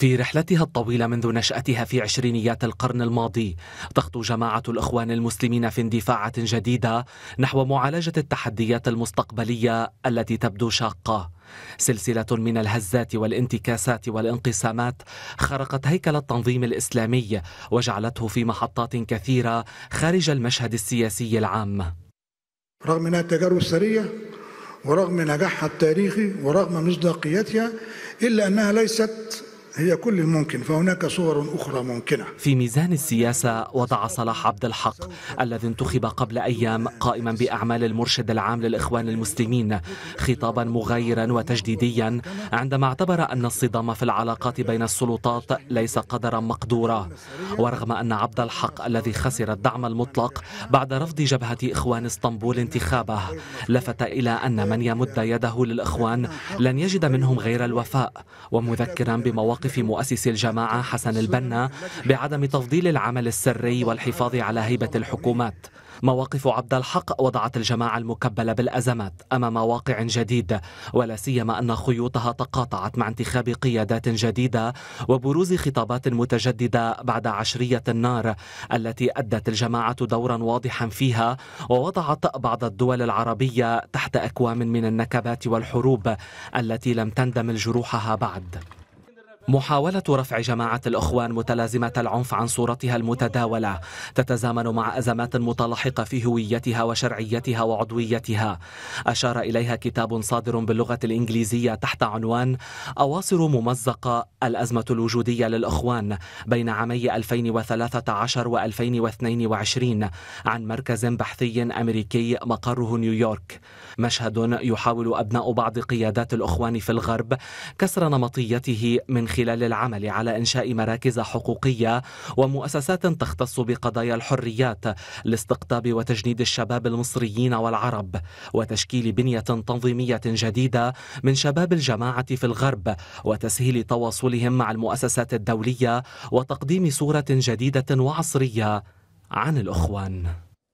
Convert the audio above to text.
في رحلتها الطويلة منذ نشأتها في عشرينيات القرن الماضي تخطو جماعة الإخوان المسلمين في اندفاعة جديدة نحو معالجة التحديات المستقبلية التي تبدو شاقة سلسلة من الهزات والانتكاسات والانقسامات خرقت هيكل التنظيم الإسلامي وجعلته في محطات كثيرة خارج المشهد السياسي العام رغم أنها تجارب سرية ورغم نجاحها التاريخي ورغم مصداقيتها إلا أنها ليست هي كل الممكن فهناك صور أخرى ممكنة في ميزان السياسة وضع صلاح عبد الحق الذي انتخب قبل أيام قائما بأعمال المرشد العام للإخوان المسلمين خطابا مغايرا وتجديديا عندما اعتبر أن الصدام في العلاقات بين السلطات ليس قدرا مقدورا ورغم أن عبد الحق الذي خسر الدعم المطلق بعد رفض جبهة إخوان اسطنبول انتخابه لفت إلى أن من يمد يده للإخوان لن يجد منهم غير الوفاء ومذكرا بمواقف موقف مؤسس الجماعة حسن البنا بعدم تفضيل العمل السري والحفاظ على هيبة الحكومات مواقف عبد الحق وضعت الجماعة المكبلة بالأزمات أمام واقع جديد ولا سيما أن خيوطها تقاطعت مع انتخاب قيادات جديدة وبروز خطابات متجددة بعد عشرية النار التي أدت الجماعة دورا واضحا فيها ووضعت بعض الدول العربية تحت أكوام من النكبات والحروب التي لم تندمل جروحها بعد محاولة رفع جماعة الإخوان متلازمة العنف عن صورتها المتداولة تتزامن مع أزمات متلاحقة في هويتها وشرعيتها وعضويتها أشار إليها كتاب صادر باللغة الإنجليزية تحت عنوان أواصر ممزقة الأزمة الوجودية للإخوان بين عامي 2013 و 2022 عن مركز بحثي أمريكي مقره نيويورك مشهد يحاول أبناء بعض قيادات الإخوان في الغرب كسر نمطيته من خلال خلال العمل على إنشاء مراكز حقوقية ومؤسسات تختص بقضايا الحريات لاستقطاب وتجنيد الشباب المصريين والعرب وتشكيل بنية تنظيمية جديدة من شباب الجماعة في الغرب وتسهيل تواصلهم مع المؤسسات الدولية وتقديم صورة جديدة وعصرية عن الإخوان